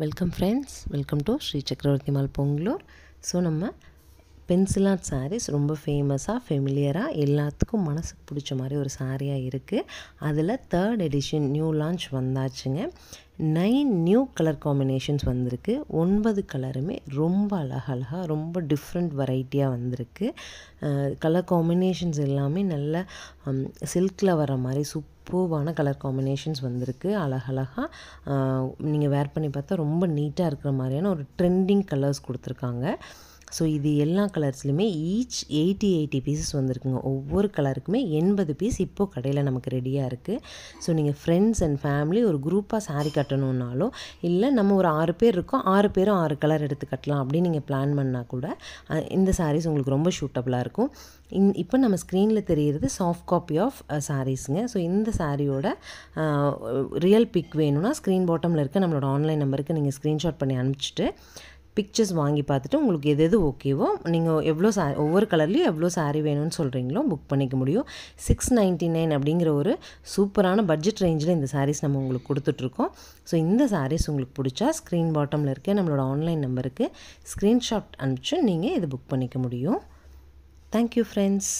welcome friends welcome to Sri Chakravarthi mall Pongalur so நம்ம pencil art sarees ரொம்ப ஃபேமஸாக ஃபெமிலியராக எல்லாத்துக்கும் மனசுக்கு பிடிச்ச மாதிரி ஒரு சாரியாக இருக்குது அதில் தேர்ட் எடிஷன் நியூ லான்ச் வந்தாச்சுங்க நைன் நியூ கலர் காம்பினேஷன்ஸ் வந்திருக்கு ஒன்பது கலருமே ரொம்ப அழகழகாக ரொம்ப டிஃப்ரெண்ட் வெரைட்டியாக வந்திருக்கு கலர் காம்பினேஷன்ஸ் எல்லாமே நல்ல சில்கில் வர மாதிரி சூப்பர்வான கலர் காம்பினேஷன்ஸ் வந்திருக்கு அழகழகாக நீங்கள் வேர் பண்ணி பார்த்தா ரொம்ப நீட்டாக இருக்கிற மாதிரியான ஒரு ட்ரெண்டிங் கலர்ஸ் கொடுத்துருக்காங்க ஸோ இது எல்லா கலர்ஸ்லையுமே ஈச் எயிட்டி எயிட்டி பீசஸ் வந்திருக்குங்க ஒவ்வொரு கலருக்குமே எண்பது பீஸ் இப்போது கடையில் நமக்கு ரெடியாக இருக்குது ஸோ நீங்கள் ஃப்ரெண்ட்ஸ் அண்ட் ஃபேமிலி ஒரு குரூப்பாக சாரீ கட்டணுன்னாலும் இல்லை நம்ம ஒரு ஆறு பேர் இருக்கோம் ஆறு பேரும் ஆறு கலர் எடுத்து கட்டலாம் அப்படின்னு நீங்கள் பிளான் பண்ணால் கூட இந்த சாரீஸ் உங்களுக்கு ரொம்ப ஷூட்டபுளாக இருக்கும் இந் இப்போ நம்ம ஸ்க்ரீனில் தெரிகிறது சாஃப்ட் காப்பி ஆஃப் சாரீஸுங்க ஸோ இந்த சாரியோட ரியல் பிக் வேணும்னா ஸ்க்ரீன் பாட்டமில் இருக்க நம்மளோட ஆன்லைன் நம்பருக்கு நீங்கள் ஸ்க்ரீன்ஷாட் பண்ணி அனுப்பிச்சிட்டு பிக்சர்ஸ் வாங்கி பார்த்துட்டு உங்களுக்கு எது எது ஓகேவோ நீங்கள் எவ்வளோ சா ஒவ்வொரு கலர்லேயும் எவ்வளோ சாரீ வேணும்னு சொல்கிறீங்களோ புக் பண்ணிக்க முடியும் சிக்ஸ் நைன்ட்டி நைன் அப்படிங்கிற ஒரு சூப்பரான பட்ஜெட் ரேஞ்சில் இந்த சாரீஸ் நம்ம உங்களுக்கு கொடுத்துட்ருக்கோம் ஸோ இந்த சாரீஸ் உங்களுக்கு பிடிச்சா ஸ்க்ரீன் பாட்டமில் இருக்க நம்மளோட ஆன்லைன் நம்பருக்கு ஸ்க்ரீன்ஷாட் அனுப்பிச்சு நீங்கள் இதை புக் பண்ணிக்க முடியும் தேங்க்யூ ஃப்ரெண்ட்ஸ்